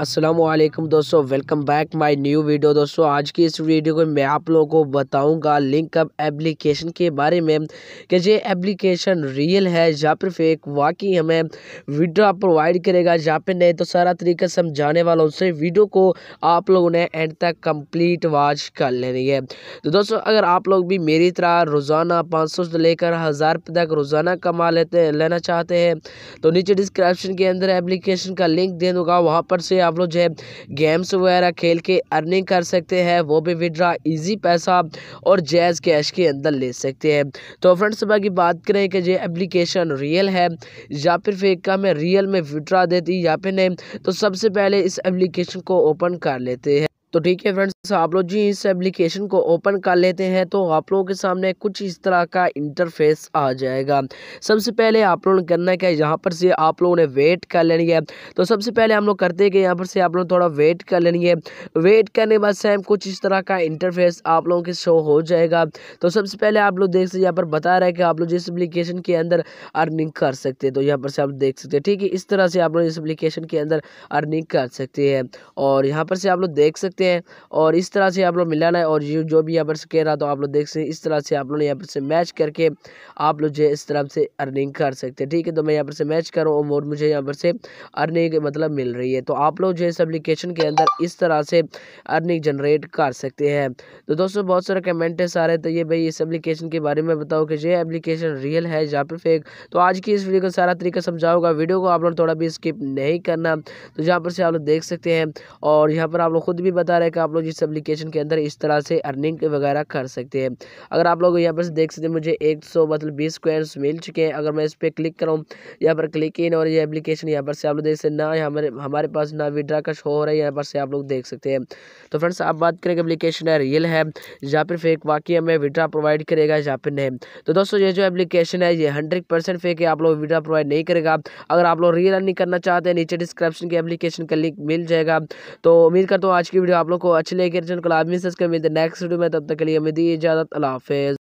असलम दोस्तों welcome back my new video दोस्तों आज की इस वीडियो में मैं आप लोगों को बताऊंगा अप एप्लीकेशन के बारे में कि ये एप्लीकेशन रियल है या फिर फेक वाकई हमें वीडियो प्रोवाइड करेगा या फिर नहीं तो सारा तरीका समझाने वाला उससे वीडियो को आप लोगों ने एंड तक कंप्लीट वॉच कर लेनी है तो दोस्तों अगर आप लोग भी मेरी तरह रोज़ाना पाँच से लेकर हज़ार रुपये तक रोज़ाना कमा लेते लेना चाहते हैं तो नीचे डिस्क्रिप्शन के अंदर एप्लीकेशन का लिंक दे दूँगा वहाँ पर से आप लोग जो है गेम्स वगैरह खेल के अर्निंग कर सकते हैं वो भी विड्रा इजी पैसा और जैज़ कैश के अंदर ले सकते हैं तो फ्रेंड्स बाकी बात करें कि ये एप्लीकेशन रियल है या फिर फेका में रियल में विड्रा देती या फिर नहीं तो सबसे पहले इस एप्लीकेशन को ओपन कर लेते हैं तो ठीक है फ्रेंड्स तो आप लोग जी इस एप्लीकेशन को ओपन कर लेते हैं तो आप लोगों के सामने कुछ इस तरह का इंटरफेस आ जाएगा सबसे पहले आप लोगों ने करना क्या है यहाँ पर से आप लोगों ने वेट कर लेनी है तो सबसे पहले हम लोग करते हैं कि यहाँ पर से आप लोग थोड़ा वेट कर लेनी है वेट करने के बाद सेम कुछ इस तरह का इंटरफेस आप लोगों के शो हो जाएगा तो सबसे पहले आप लोग देख सकते यहाँ पर बता रहे हैं कि आप लोग जिस एप्लीकेशन के अंदर अर्निंग कर सकते हैं तो यहाँ पर से आप देख सकते हैं ठीक है इस तरह से आप लोग इस एप्लीकेशन के अंदर अर्निंग कर सकते हैं और यहाँ पर से आप लोग देख सकते सकते हैं और इस तरह से आप लोग मिलाना है और जो भी यहाँ पर कह रहा तो आप लोग देख सकते हैं इस तरह से आप लोग यहाँ पर से मैच करके आप लोग जो है इस तरह से अर्निंग कर सकते हैं ठीक है तो मैं यहाँ पर से मैच कर रहा हूँ और मुझे यहाँ पर से अर्निंग मतलब मिल रही है तो आप लोग जो है इस एप्लीकेशन के अंदर इस तरह से अर्निंग जनरेट कर सकते हैं तो दोस्तों बहुत सारे कमेंट है सारे तो ये भाई इस एप्लीकेशन के बारे में बताओ कि ये एप्लीकेशन रियल है या फिर फेक तो आज की इस वीडियो का सारा तरीका समझाऊंगा वीडियो को आप लोग थोड़ा भी स्किप नहीं करना तो यहाँ पर से आप लोग देख सकते हैं और यहाँ पर आप लोग खुद भी बता बता रहा है कि आप लोग इस एप्लीकेशन के अंदर इस तरह से अर्निंग वगैरह कर सकते हैं अगर आप लोग यहाँ पर देख सकते हैं मुझे एक मतलब बीस स्क्वायर्स मिल चुके हैं अगर मैं इस पर क्लिक कराऊँ यहाँ पर क्लिक इन और ये एप्लीकेशन यहाँ पर से आप लोग देख सकते ना हमारे हमारे पास ना विड्रा का शो हो रहा है यहाँ पर से आप लोग देख सकते हैं तो फ्रेंड्स आप बात करें कि एप्लीकेशन है रियल है या फिर फेक वाकई हमें विड्रा प्रोवाइड करेगा या फिर नहीं तो दोस्तों ये जो एप्लीकेशन है ये हंड्रेड परसेंट फेक है आप लोग विड्रा प्रोवाइड नहीं करेगा अगर आप लोग रियल अर्निंग करना चाहते हैं नीचे डिस्क्रिप्शन की एप्लीकेशन का लिंक मिल जाएगा तो उम्मीद करता हूँ आज की वीडियो आप लोग को अच्छी लगे चैनल को लाजमी सब्सक्राइब मिलते हैं नेक्स्ट वीडियो में तब तक के लिए हमें दी इजाज़त अल्लाह हाफिज़